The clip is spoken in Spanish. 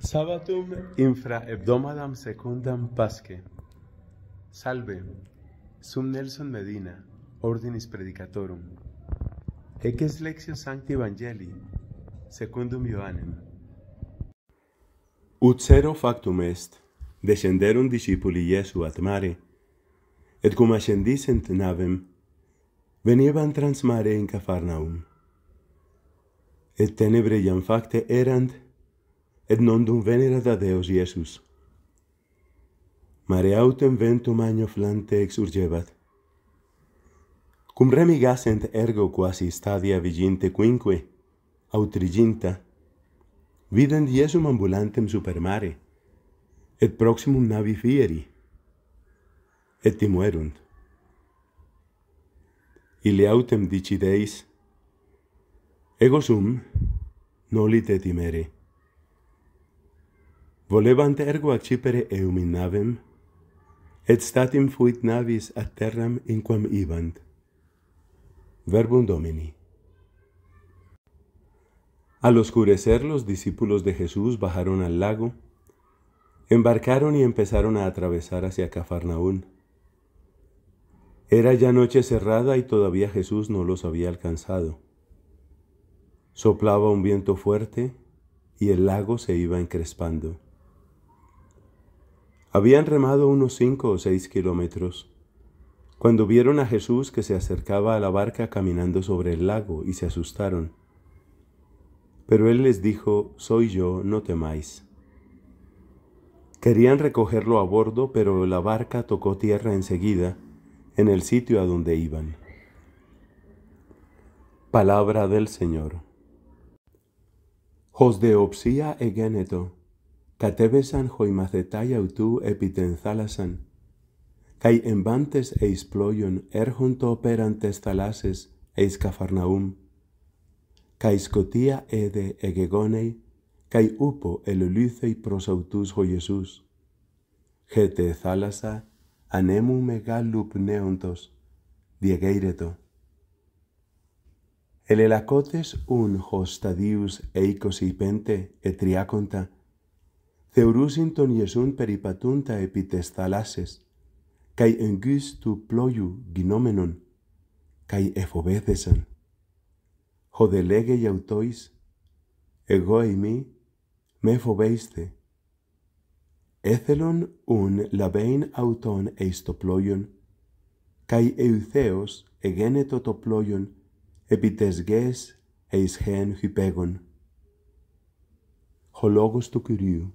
Sabatum infra hebdomadam secundam pasque. Salve, sum Nelson Medina, ordinis predicatorum. Eces lexio sancti evangeli, secundum Ioannem. Ut sero factum est, descenderum discipuli Iesu at mare, et cum ascendisent navem, venievan trans mare in Cafarnaum. Et tenebre IAM facte erant, et non dum venerat a Deus Iesus. Mare autem ventum magno flante exurgebat. Cum remigasent ergo quasi stadia viginte quinque, triginta, vident Iesum ambulantem super mare, et proximum navi fieri, et timuerunt. Ile autem dicideis, ego sum, nolite timere. timere. Volevante ergo a Chipere et statim fuit navis a terram inquam ibant. Verbum Domini. Al oscurecer los discípulos de Jesús bajaron al lago, embarcaron y empezaron a atravesar hacia Cafarnaún. Era ya noche cerrada y todavía Jesús no los había alcanzado. Soplaba un viento fuerte y el lago se iba encrespando. Habían remado unos cinco o seis kilómetros, cuando vieron a Jesús que se acercaba a la barca caminando sobre el lago y se asustaron. Pero él les dijo, Soy yo, no temáis. Querían recogerlo a bordo, pero la barca tocó tierra enseguida, en el sitio a donde iban. Palabra del Señor. obsía e egeneto Catebesan hoi macetai autu epiten thalasan, cae embantes eis ployon erjunto operantes thalases eis cafarnaum, cae scotia ede egegonei, cae upo elulucei prosautus autus ho thalassa Gete thalasa anemu un El diegeireto. un e eicosipente e θεωρούσιν τον Ιεσούν περιπατούντα επί τες θαλάσσες, καί εγκύς του πλόγιου γινόμενον, καί εφοβέθεσαν. Χοδελέγε γιαυτόης, εγώ ημί, με φοβέστε. Έθελον ουν λαβέιν αυτον εις το πλόγιον, καί ευθέως εγένετο το πλόγιον, επί τες γες εις χέν χυπέγον. Ο λόγος του Κυρίου.